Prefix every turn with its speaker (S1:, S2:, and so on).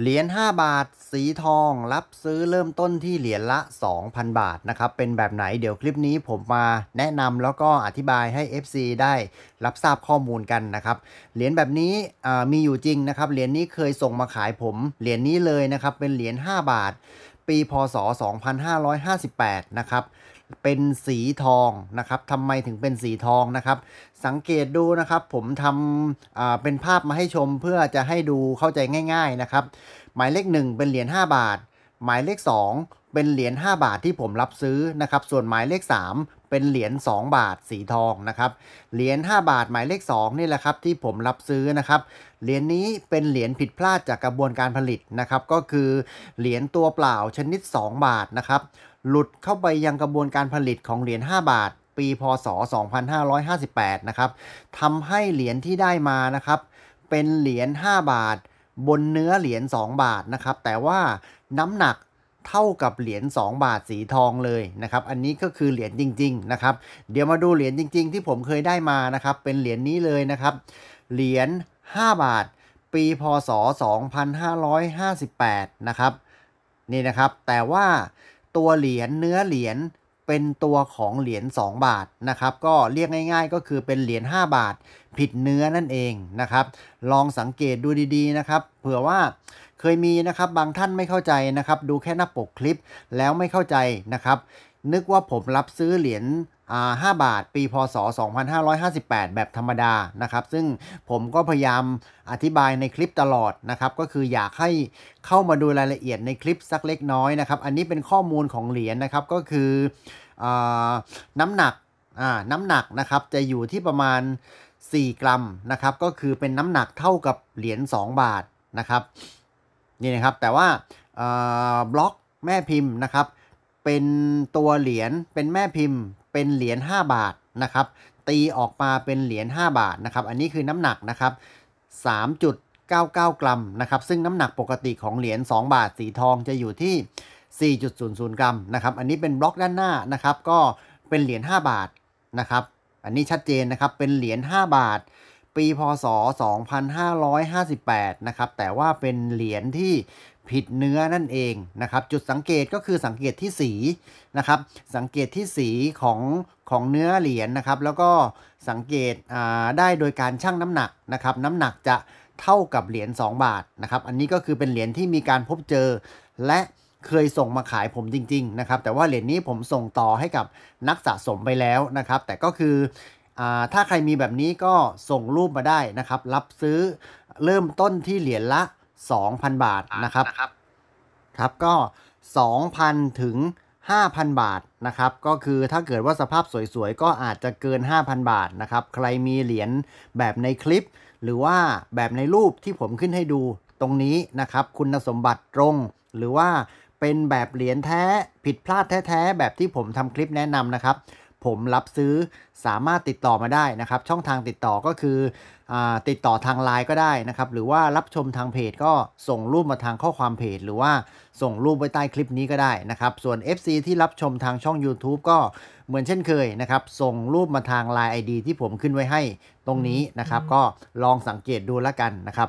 S1: เหรียญ 5 บาท สีทอง รับซื้อเริ่มต้นที่เหรียญละ 2,000 บาท นะครับ เป็นแบบไหน เดี๋ยวคลิปนี้ผมมาแนะนำแล้วก็อธิบายให้ FC ได้รับทราบข้อมูลกันนะครับ เหรียญแบบนี้มีอยู่จริงนะครับ เหรียญนี้เคยส่งมาขายผม เหรียญนี้เลยนะครับ เป็นเหรียญ 5 บาท ปี พศ 2558 นะครับเป็นสีทองนะครับทำไมถึงเป็นสีทองนะครับ สังเกตดูนะครับ ผมทำเป็นภาพมาให้ชมเพื่อจะให้ดูเข้าใจง่าย ๆนะครับ หมายเลข 1 เป็นเหรียญ5บาท หมายเลข 2 เป็นเหรียญ5บาทที่ผมรับซื้อนะครับ ส่วนหมายเลข 3 เป็นเหรียญ2บาทสีทองนะครับ เหรียญ5บาทหมายเลข2นี่แหละครับที่ผมรับซื้อนะครับ เหรียญนี้เป็นเหรียญผิดพลาดจากกระบวนการผลิตนะครับ ก็คือเหรียญตัวเปล่าชนิด 2 บาทนะครับหลุดเข้าไปยังกระบวนการผลิตของเหรียญ5 บาท ปีพศ2558นะครับทำให้เหรียญที่ได้มานะครับ เป็นเหรียญ 5 บาทบนเนื้อเหรียญ 2 บาทนะครับ แต่ว่าน้ำหนักเท่ากับเหรียญ2 บาทสีทองเลยนะครับ อันนี้ก็คือเหรียญจริงๆนะครับ เดี๋ยวมาดูเหรียญจริง ๆ ที่ผมเคยได้มานะครับเป็นเหรียญนี้เลยนะครับ เหรียญ5บาท ปีพศ 2558 นะครับ นี่นะครับ แต่ว่าตัวเหรียญเนื้อเหรียญเป็นตัวของเหรียญ2บาทนะครับ ก็เรียกง่าย ๆ ก็คือเป็นเหรียญ5บาท ผิดเนื้อนั่นเองนะครับ ลองสังเกตดูดี ๆ นะครับ เผื่อว่าเคยมีนะครับบางท่านไม่เข้าใจนะครับ ดูแค่หน้าปกคลิปแล้วไม่เข้าใจนะครับ นึกว่าผมรับซื้อเหรียญ5 บาท ปีพศ 2558 แบบธรรมดานะครับซึ่งผมก็พยายามอธิบายในคลิปตลอดนะครับก็คืออยากให้เข้ามาดูรายละเอียดในคลิปสักเล็กน้อยนะครับ อันนี้เป็นข้อมูลของเหรียญนนะครับก็คืออน้ำหนักน้ำหนักนะครับจะอยู่ที่ประมาณ 4 กรัมนะครับก็คือเป็นน้ำหนักเท่ากับเหรียญ2บาทนะครับนี่นะครับแต่ว่าบล็อกแม่พิมพ์นะครับเป็นตัวเหรียญเป็นแม่พิมพ์เป็นเหรียญ5บาทนะครับตีออกมาเป็นเหรียญ5บาทนะครับอันนี้คือน้ำหนักนะครับ3.99 กรัมนะครับซึ่งน้ำหนักปกติของเหรียญ2บาทสีทองจะอยู่ที่4.00 กรัมนะครับอันนี้เป็นบล็อกด้านหน้านะครับก็เป็นเหรียญ5บาทนะครับอันนี้ชัดเจนนะครับเป็นเหรียญ5บาทปีพศ 2558นะครับ แต่ว่าเป็นเหรียญที่ผิดเนื้อนั่นเอง นะครับ จุดสังเกตก็คือสังเกตที่สี นะครับ สังเกตที่สีของของเนื้อเหรียญนะครับ แล้วก็สังเกตได้โดยการชั่งน้ำหนัก นะครับ น้ำหนักจะเท่ากับ เหรียญ2บาท นะครับ อันนี้ก็คือเป็นเหรียญที่มีการพบเจอและเคยส่งมาขายผมจริงๆ นะครับ แต่ว่าเหรียญนี้ผมส่งต่อให้กับนักสะสมไปแล้วนะครับ แต่ก็คือถ้าใครมีแบบนี้ก็ส่งรูปมาได้นะครับ รับซื้อเริ่มต้นที่เหรียญละ 2,000 บาทนะครับ ครับก็ 2,000 ถึง 5,000 บาทนะครับ ก็คือถ้าเกิดว่าสภาพสวยๆ ก็อาจจะเกิน 5,000 บาทนะครับ ใครมีเหรียญแบบในคลิปหรือว่าแบบในรูปที่ผมขึ้นให้ดู ตรงนี้นะครับ คุณสมบัติตรง หรือว่าเป็นแบบเหรียญแท้ผิดพลาดแท้ๆ แบบที่ผมทำคลิปแนะนำนะครับผมรับซื้อสามารถติดต่อมาได้นะครับ ช่องทางติดต่อก็คืออติดต่อทางไลน์ก็ได้นะครับ หรือว่ารับชมทางเพจ ก็ส่งรูปมาทางข้อความเพจ หรือว่าส่งรูปไว้ใต้คลิปนี้ก็ได้นะครับส่วน FC ที่รับชมทางช่อง YouTube ก็เหมือนเช่นเคยนะครับ ส่งรูปมาทางไลน์ ID ที่ผมขึ้นไว้ให้ตรงนี้นะครับ ก็ลองสังเกตดูแล้วกันนะครับ